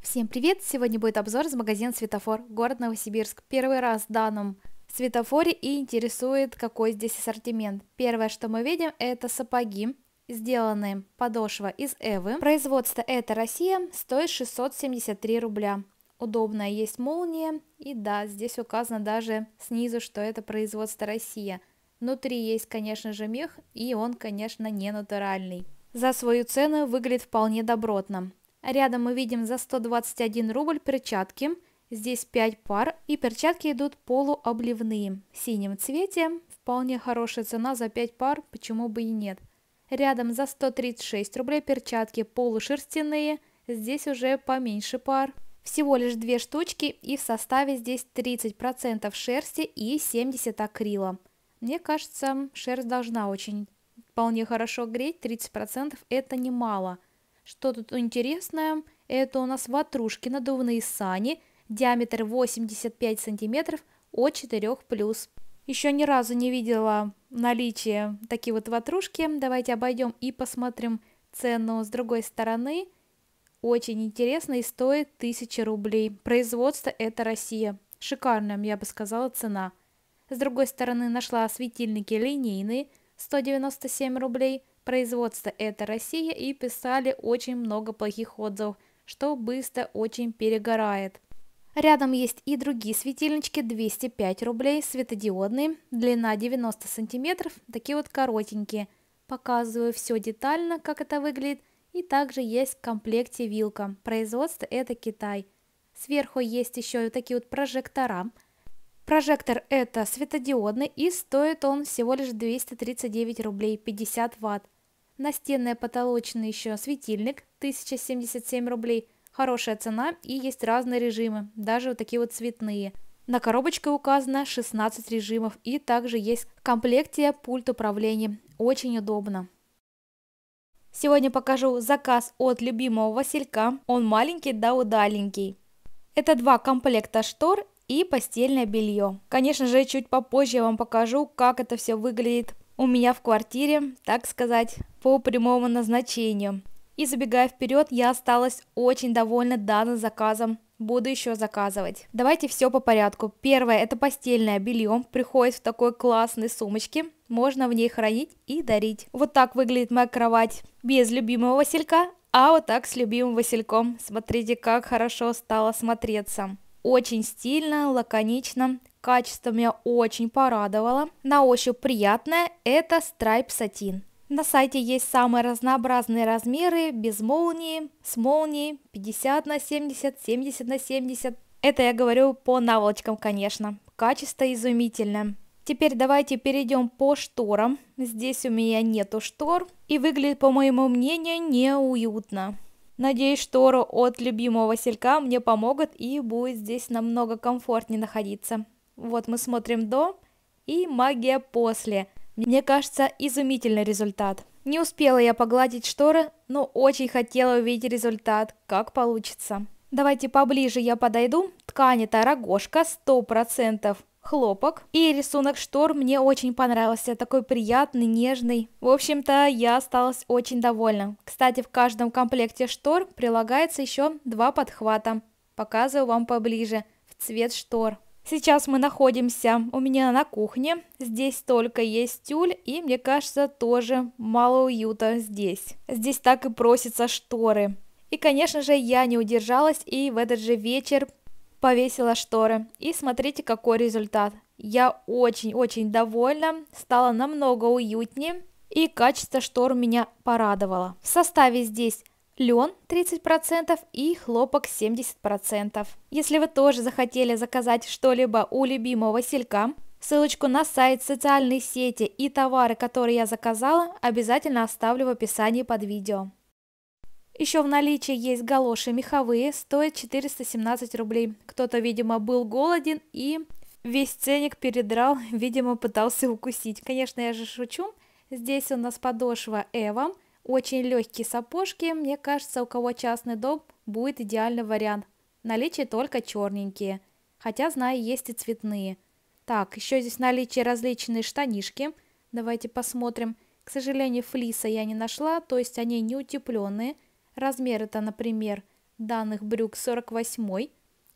Всем привет! Сегодня будет обзор из магазина «Светофор», город Новосибирск. Первый раз в данном светофоре и интересует, какой здесь ассортимент. Первое, что мы видим, это сапоги, сделанные подошва из Эвы. Производство «Это Россия» стоит 673 рубля. Удобная есть молния, и да, здесь указано даже снизу, что это производство «Россия». Внутри есть, конечно же, мех, и он, конечно, не натуральный. За свою цену выглядит вполне добротно. Рядом мы видим за 121 рубль перчатки. Здесь 5 пар, и перчатки идут полуобливные. В синем цвете вполне хорошая цена за 5 пар, почему бы и нет. Рядом за 136 рублей перчатки полушерстяные, здесь уже поменьше пар. Всего лишь две штучки, и в составе здесь 30% шерсти и 70 акрила. Мне кажется, шерсть должна очень вполне хорошо греть, 30% это немало – что тут интересное? Это у нас ватрушки, надувные сани, диаметр 85 сантиметров от 4 плюс. Еще ни разу не видела наличие такие вот ватрушки. Давайте обойдем и посмотрим цену с другой стороны. Очень интересно и стоит 1000 рублей. Производство это Россия. Шикарная, я бы сказала, цена. С другой стороны нашла светильники линейные – 197 рублей. Производство «Это Россия» и писали очень много плохих отзывов, что быстро очень перегорает. Рядом есть и другие светильнички 205 рублей, светодиодные, длина 90 сантиметров, такие вот коротенькие. Показываю все детально, как это выглядит, и также есть в комплекте вилка. Производство это Китай. Сверху есть еще такие вот прожектора – Прожектор это светодиодный и стоит он всего лишь 239 рублей 50 ватт. Настенный потолочный еще светильник 1077 рублей. Хорошая цена и есть разные режимы, даже вот такие вот цветные. На коробочке указано 16 режимов и также есть в комплекте пульт управления. Очень удобно. Сегодня покажу заказ от любимого Василька. Он маленький да удаленький. Это два комплекта штор и постельное белье. Конечно же, чуть попозже я вам покажу, как это все выглядит у меня в квартире, так сказать, по прямому назначению. И забегая вперед, я осталась очень довольна данным заказом. Буду еще заказывать. Давайте все по порядку. Первое это постельное белье. Приходит в такой классной сумочке. Можно в ней хранить и дарить. Вот так выглядит моя кровать без любимого Василька. А вот так с любимым Васильком. Смотрите, как хорошо стало смотреться. Очень стильно, лаконично, качество меня очень порадовало. На ощупь приятное, это страйп сатин. На сайте есть самые разнообразные размеры, без молнии, с молнией, 50 на 70, 70 на 70. Это я говорю по наволочкам, конечно. Качество изумительное. Теперь давайте перейдем по шторам. Здесь у меня нету штор и выглядит, по моему мнению, неуютно. Надеюсь, шторы от любимого Василька мне помогут и будет здесь намного комфортнее находиться. Вот мы смотрим до и магия после. Мне кажется, изумительный результат. Не успела я погладить шторы, но очень хотела увидеть результат, как получится. Давайте поближе я подойду. Ткань это рогошка, 100% хлопок. И рисунок штор мне очень понравился, такой приятный, нежный. В общем-то, я осталась очень довольна. Кстати, в каждом комплекте штор прилагается еще два подхвата. Показываю вам поближе, в цвет штор. Сейчас мы находимся у меня на кухне. Здесь только есть тюль, и мне кажется, тоже мало уюта здесь. Здесь так и просятся шторы. И, конечно же, я не удержалась и в этот же вечер повесила шторы. И смотрите, какой результат. Я очень-очень довольна, стало намного уютнее и качество штор меня порадовало. В составе здесь лен 30% и хлопок 70%. Если вы тоже захотели заказать что-либо у любимого Василька, ссылочку на сайт, социальные сети и товары, которые я заказала, обязательно оставлю в описании под видео. Еще в наличии есть галоши меховые, стоят 417 рублей. Кто-то, видимо, был голоден и весь ценник передрал, видимо, пытался укусить. Конечно, я же шучу. Здесь у нас подошва Эва, очень легкие сапожки. Мне кажется, у кого частный дом, будет идеальный вариант. Наличие только черненькие, хотя, знаю, есть и цветные. Так, еще здесь наличие различные штанишки. Давайте посмотрим. К сожалению, флиса я не нашла, то есть они не утепленные. Размер это, например, данных брюк 48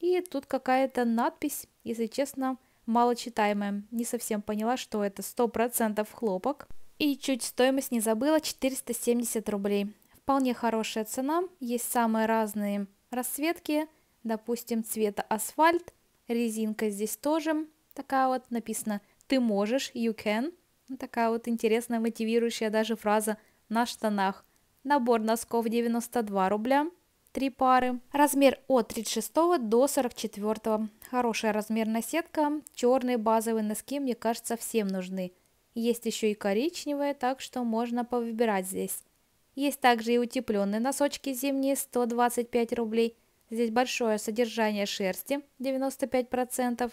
и тут какая-то надпись, если честно, малочитаемая. Не совсем поняла, что это 100% хлопок. И чуть стоимость не забыла, 470 рублей. Вполне хорошая цена, есть самые разные расцветки, допустим, цвета асфальт, резинка здесь тоже, такая вот написано «ты можешь», «you can», такая вот интересная, мотивирующая даже фраза «на штанах». Набор носков 92 рубля, 3 пары. Размер от 36 до 44. Хорошая размерная сетка, черные базовые носки, мне кажется, всем нужны. Есть еще и коричневые, так что можно повыбирать здесь. Есть также и утепленные носочки зимние 125 рублей. Здесь большое содержание шерсти 95%.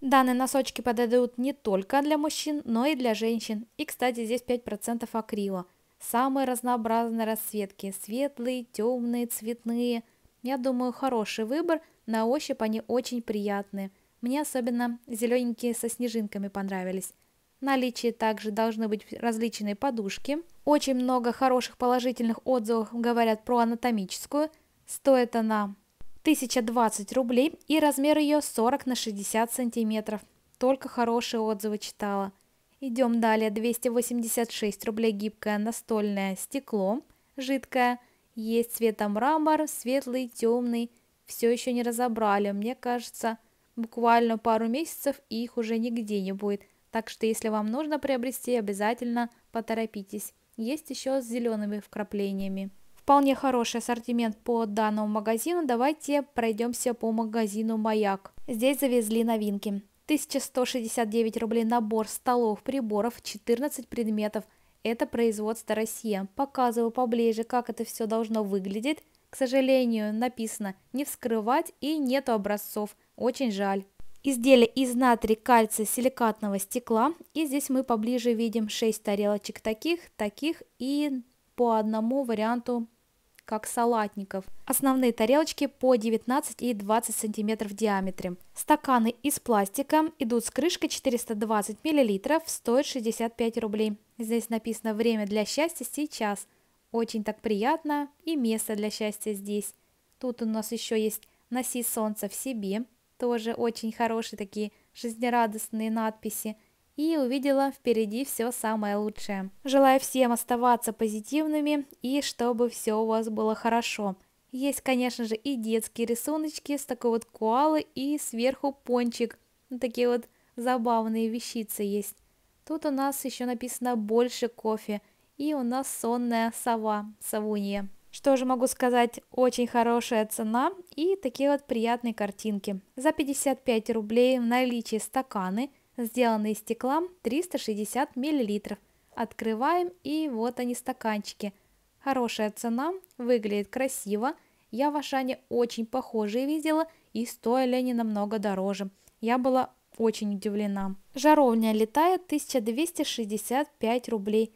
Данные носочки подойдут не только для мужчин, но и для женщин. И, кстати, здесь 5% акрила – Самые разнообразные расцветки, светлые, темные, цветные. Я думаю, хороший выбор, на ощупь они очень приятные. Мне особенно зелененькие со снежинками понравились. В наличии также должны быть различные подушки. Очень много хороших положительных отзывов говорят про анатомическую. Стоит она 1020 рублей и размер ее 40 на 60 сантиметров. Только хорошие отзывы читала. Идем далее. 286 рублей гибкое настольное стекло, жидкое. Есть цвета мрамор, светлый, темный. Все еще не разобрали. Мне кажется, буквально пару месяцев и их уже нигде не будет. Так что если вам нужно приобрести, обязательно поторопитесь. Есть еще с зелеными вкраплениями. Вполне хороший ассортимент по данному магазину. Давайте пройдемся по магазину «Маяк». Здесь завезли новинки. 1169 рублей набор столов, приборов, 14 предметов. Это производство Россия. Показываю поближе, как это все должно выглядеть. К сожалению, написано не вскрывать и нету образцов. Очень жаль. Изделие из натрий кальция силикатного стекла. И здесь мы поближе видим 6 тарелочек таких, таких и по одному варианту как салатников. Основные тарелочки по 19 и 20 см в диаметре. Стаканы из пластика идут с крышкой 420 мл, стоит 65 рублей. Здесь написано «Время для счастья сейчас». Очень так приятно и место для счастья здесь. Тут у нас еще есть «Носи солнце в себе», тоже очень хорошие такие жизнерадостные надписи – и увидела впереди все самое лучшее. Желаю всем оставаться позитивными и чтобы все у вас было хорошо. Есть, конечно же, и детские рисуночки с такой вот коалы и сверху пончик. Ну, такие вот забавные вещицы есть. Тут у нас еще написано «больше кофе» и у нас сонная сова, совунья. Что же могу сказать, очень хорошая цена и такие вот приятные картинки. За 55 рублей в наличии стаканы – сделанный из стекла 360 мл. Открываем и вот они стаканчики. Хорошая цена, выглядит красиво. Я в Ашане очень похожие видела и стоили они намного дороже. Я была очень удивлена. Жаровня летает 1265 рублей.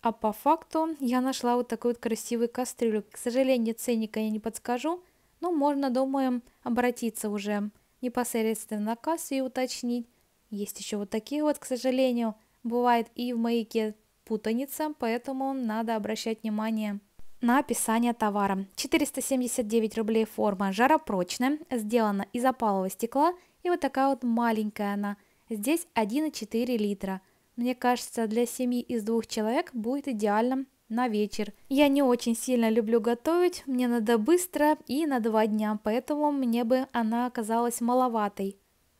А по факту я нашла вот такую вот красивую кастрюлю. К сожалению, ценника я не подскажу, но можно, думаю, обратиться уже непосредственно на кассу и уточнить. Есть еще вот такие вот, к сожалению, бывает и в маяке путаница, поэтому надо обращать внимание на описание товара. 479 рублей форма жаропрочная, сделана из опалого стекла и вот такая вот маленькая она. Здесь 1,4 литра. Мне кажется, для семьи из двух человек будет идеальным на вечер. Я не очень сильно люблю готовить, мне надо быстро и на два дня, поэтому мне бы она оказалась маловатой.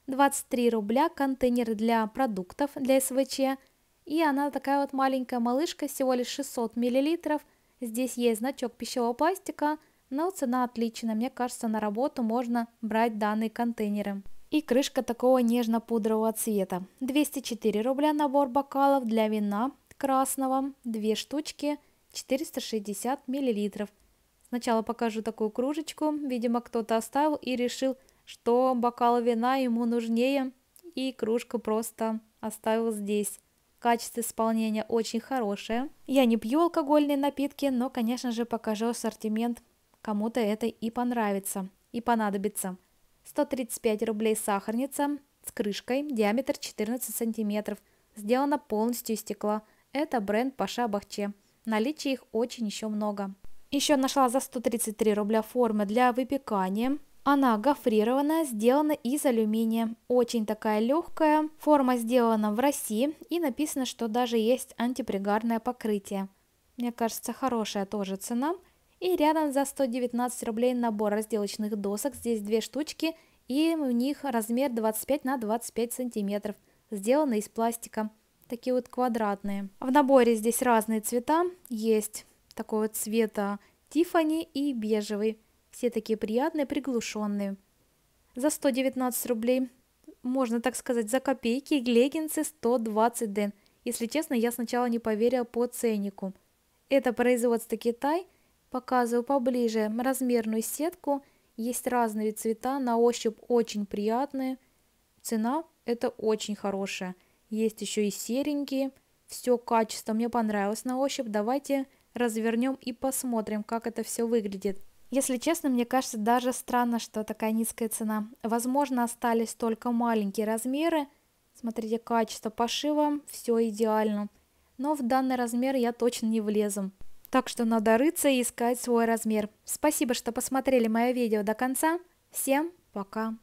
23 рубля контейнер для продуктов для СВЧ. И она такая вот маленькая малышка, всего лишь 600 миллилитров. Здесь есть значок пищевого пластика, но цена отличная. Мне кажется, на работу можно брать данные контейнеры. И крышка такого нежно-пудрового цвета. 204 рубля набор бокалов для вина красного, две штучки, 460 миллилитров. Сначала покажу такую кружечку, видимо кто-то оставил и решил что бокал вина ему нужнее, и кружку просто оставил здесь. Качество исполнения очень хорошее. Я не пью алкогольные напитки, но, конечно же, покажу ассортимент. Кому-то это и понравится, и понадобится. 135 рублей сахарница с крышкой, диаметр 14 сантиметров. сделана полностью из стекла. Это бренд Паша Бахче. Наличие их очень еще много. Еще нашла за 133 рубля формы для выпекания. Она гофрированная, сделана из алюминия. Очень такая легкая. Форма сделана в России и написано, что даже есть антипригарное покрытие. Мне кажется, хорошая тоже цена. И рядом за 119 рублей набор разделочных досок. Здесь две штучки и у них размер 25 на 25 сантиметров. Сделаны из пластика. Такие вот квадратные. В наборе здесь разные цвета. Есть такого цвета Тифани и бежевый. Все такие приятные, приглушенные. За 119 рублей, можно так сказать, за копейки, леггинсы 120 ден. Если честно, я сначала не поверила по ценнику. Это производство Китай. Показываю поближе размерную сетку. Есть разные цвета, на ощупь очень приятные. Цена это очень хорошая. Есть еще и серенькие. Все качество мне понравилось на ощупь. Давайте развернем и посмотрим, как это все выглядит. Если честно, мне кажется даже странно, что такая низкая цена. Возможно, остались только маленькие размеры. Смотрите, качество пошива, все идеально. Но в данный размер я точно не влезу. Так что надо рыться и искать свой размер. Спасибо, что посмотрели мое видео до конца. Всем пока!